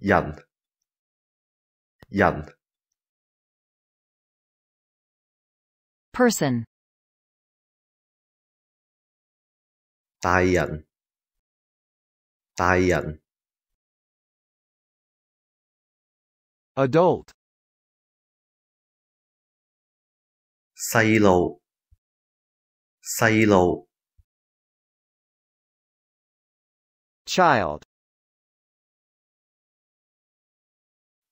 Jan Jan person tai nhân tai nhân adult 細路細路 child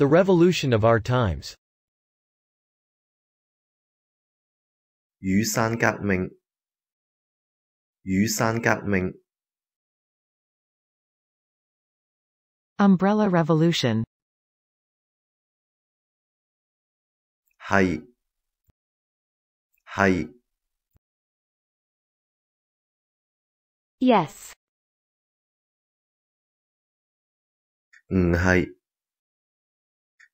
The Revolution of Our Times. Umbrella Revolution. Yes. 唔係。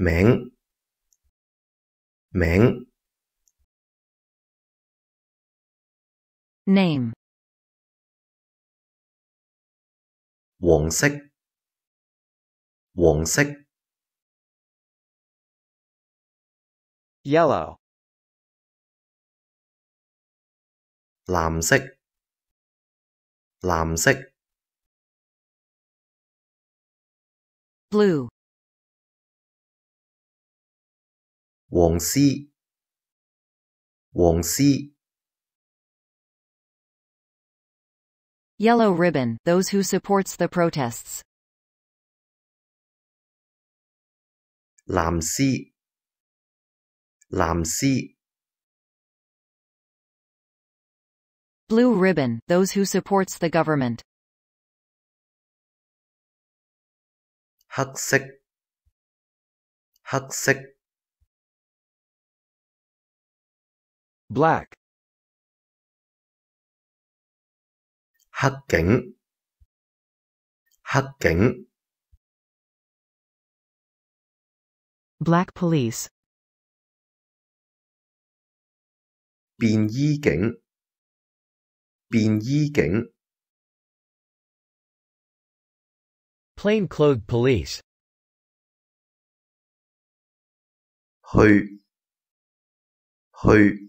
mảng mảng name Hoàng sắc Hoàng sắc Yellow Lam sắc Lam sắc Blue 黃絲黃絲 Yellow ribbon, those who supports the protests. 藍絲藍絲 Blue ribbon, those who supports the government. 黑色黑色 black 黑警黑警 black police 便衣警便衣警 plainclothed police 去去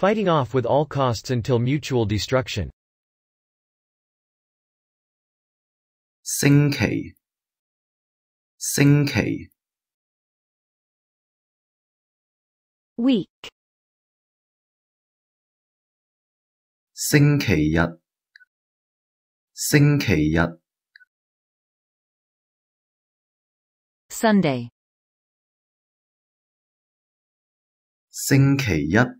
Fighting off with all costs until mutual destruction. 星期星期 week 星期日星期日 Sunday 星期一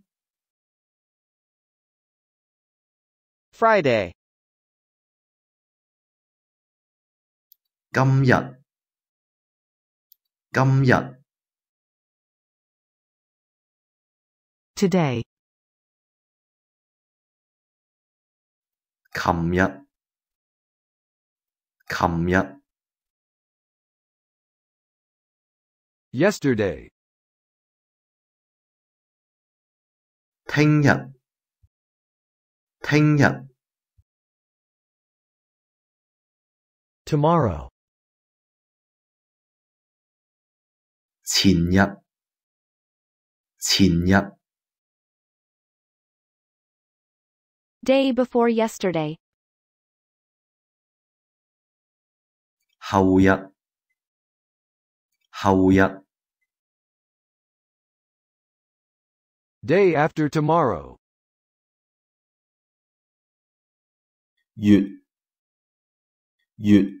Friday 今日今日 today 琴日琴日 yesterday 聽日聽日 Tomorrow. Day before yesterday. Day after tomorrow. 月，月。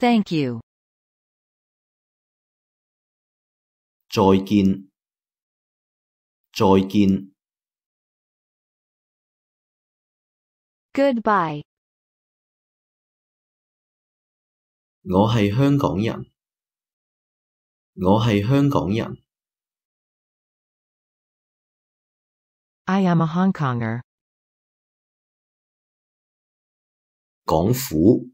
Thank you. 再见。再见。Goodbye. 再見，再見。Goodbye。我係香港人，我係香港人。I am a Hong Konger. Konger。港府。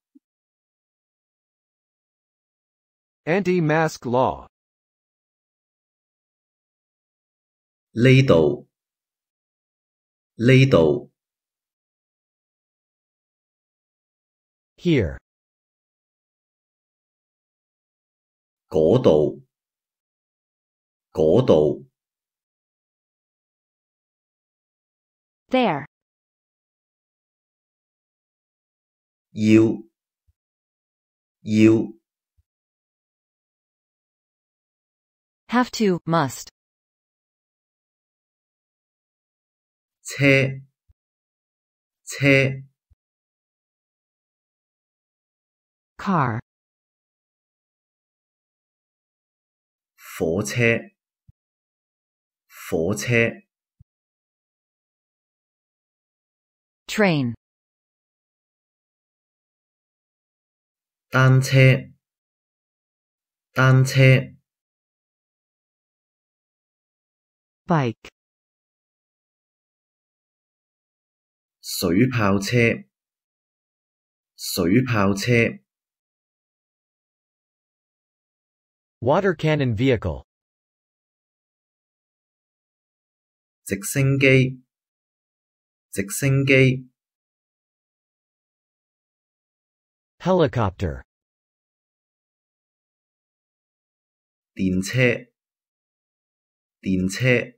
Anti-mask law 呢度呢度 here 嗰度嗰度 there You. have to, must. 새, 새, car, 火車，火車，train, 單車，單車。bike 水炮車水炮車 water cannon vehicle 直升機直升機 helicopter 電車電車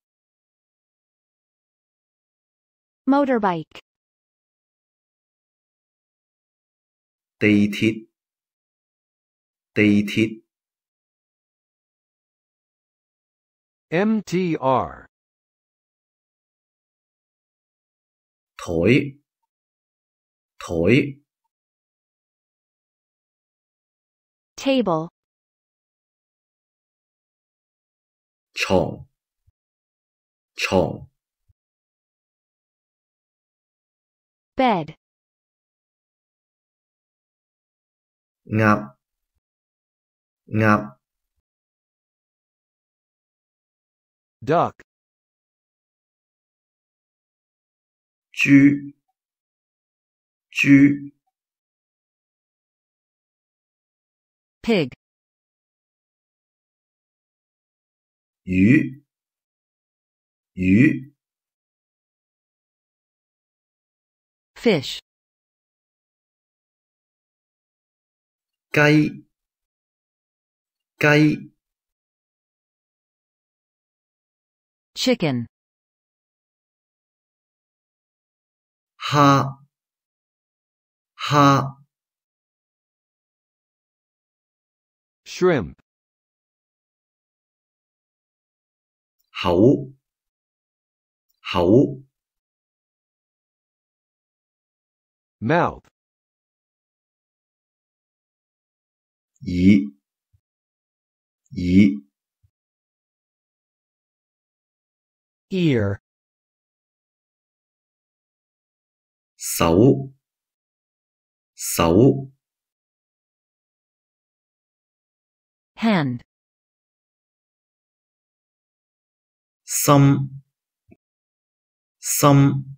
motorbike 地鐵地鐵 MTR 台台 table Chong. bed ngạp ngạp duck chu chu pig yu yu fish Kai Kai chicken ha ha shrimp hậu hậu Mouth. Yi. Yi. Ear. Sao. Sao. Hand. Some. Some.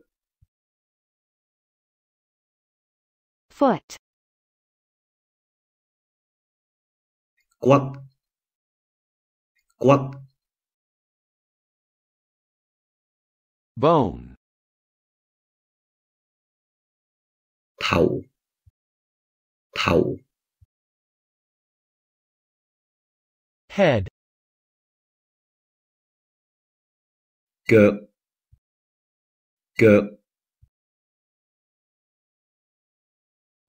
foot. Quật. Quật. Bone. Thầu. Thầu. Head. Cược. Cược.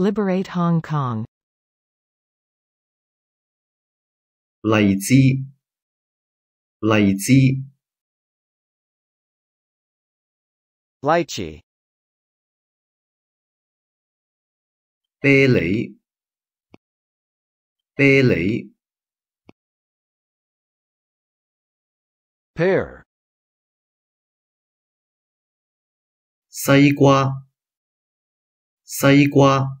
Liberate Hong Kong 荔枝，荔枝，lychee，啤梨，啤梨，pear，西瓜，西瓜。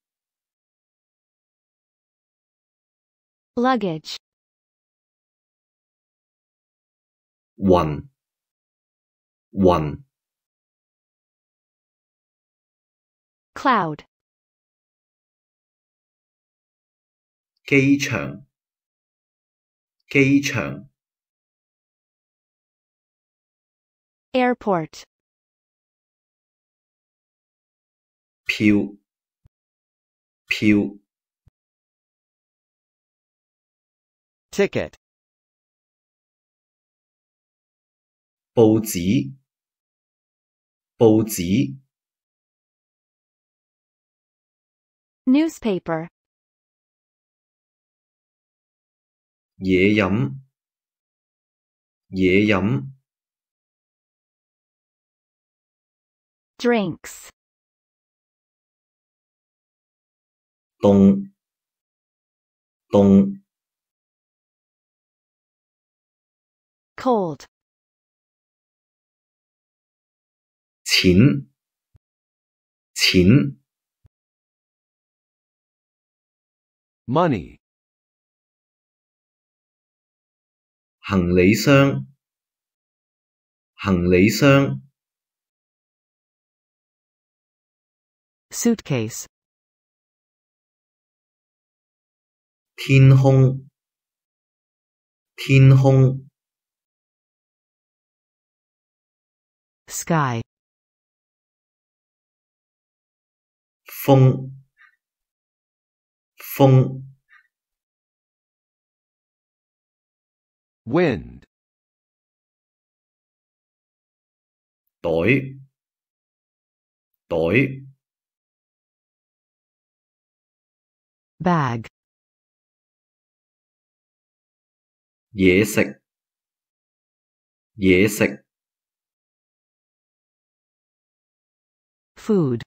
Luggage 1 1 Cloud 機場機場 Airport ticket 報紙報紙 newspaper 嘢飲嘢飲 drinks 凍凍 Cold. 琴琴 money 行李箱行李箱 suitcase 天空天空 sky phong phong wind tối tối bag dễ sạch Food